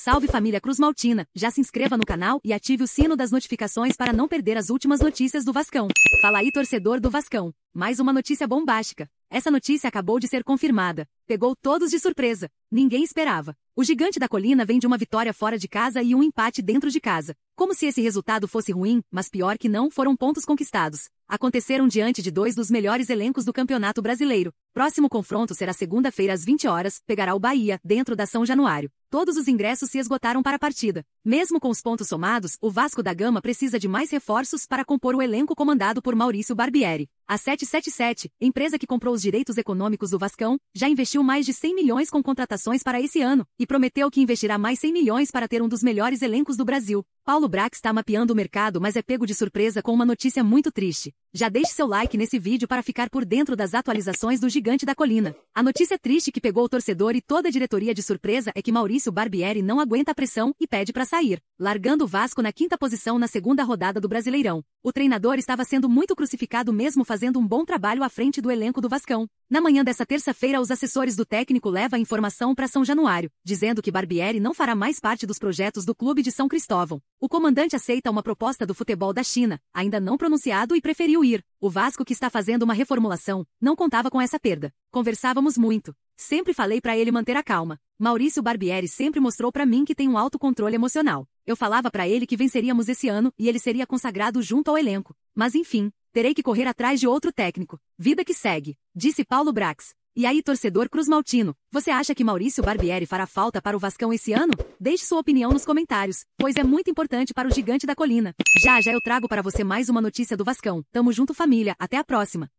Salve família Cruz Maltina, já se inscreva no canal e ative o sino das notificações para não perder as últimas notícias do Vascão. Fala aí torcedor do Vascão, mais uma notícia bombástica. Essa notícia acabou de ser confirmada. Pegou todos de surpresa. Ninguém esperava. O gigante da colina vem de uma vitória fora de casa e um empate dentro de casa. Como se esse resultado fosse ruim, mas pior que não, foram pontos conquistados. Aconteceram diante de dois dos melhores elencos do Campeonato Brasileiro. Próximo confronto será segunda-feira às 20 horas, pegará o Bahia, dentro da São Januário. Todos os ingressos se esgotaram para a partida. Mesmo com os pontos somados, o Vasco da Gama precisa de mais reforços para compor o elenco comandado por Maurício Barbieri. A 777, empresa que comprou os direitos econômicos do Vascão, já investiu mais de 100 milhões com contratações para esse ano e prometeu que investirá mais 100 milhões para ter um dos melhores elencos do Brasil. Paulo Brax está mapeando o mercado, mas é pego de surpresa com uma notícia muito triste. Já deixe seu like nesse vídeo para ficar por dentro das atualizações do Gigante da Colina. A notícia triste que pegou o torcedor e toda a diretoria de surpresa é que Maurício Barbieri não aguenta a pressão e pede para sair, largando o Vasco na quinta posição na segunda rodada do Brasileirão. O treinador estava sendo muito crucificado mesmo fazendo um bom trabalho à frente do elenco do Vascão. Na manhã dessa terça-feira, os assessores bastidores do técnico leva a informação para São Januário, dizendo que Barbieri não fará mais parte dos projetos do clube de São Cristóvão. O comandante aceita uma proposta do futebol da China, ainda não pronunciado e preferiu ir. O Vasco que está fazendo uma reformulação, não contava com essa perda. Conversávamos muito. Sempre falei para ele manter a calma. Maurício Barbieri sempre mostrou para mim que tem um alto controle emocional. Eu falava para ele que venceríamos esse ano e ele seria consagrado junto ao elenco. Mas enfim, terei que correr atrás de outro técnico. Vida que segue, disse Paulo Brax. E aí, torcedor cruzmaltino, você acha que Maurício Barbieri fará falta para o Vascão esse ano? Deixe sua opinião nos comentários, pois é muito importante para o gigante da colina. Já já eu trago para você mais uma notícia do Vascão. Tamo junto família, até a próxima.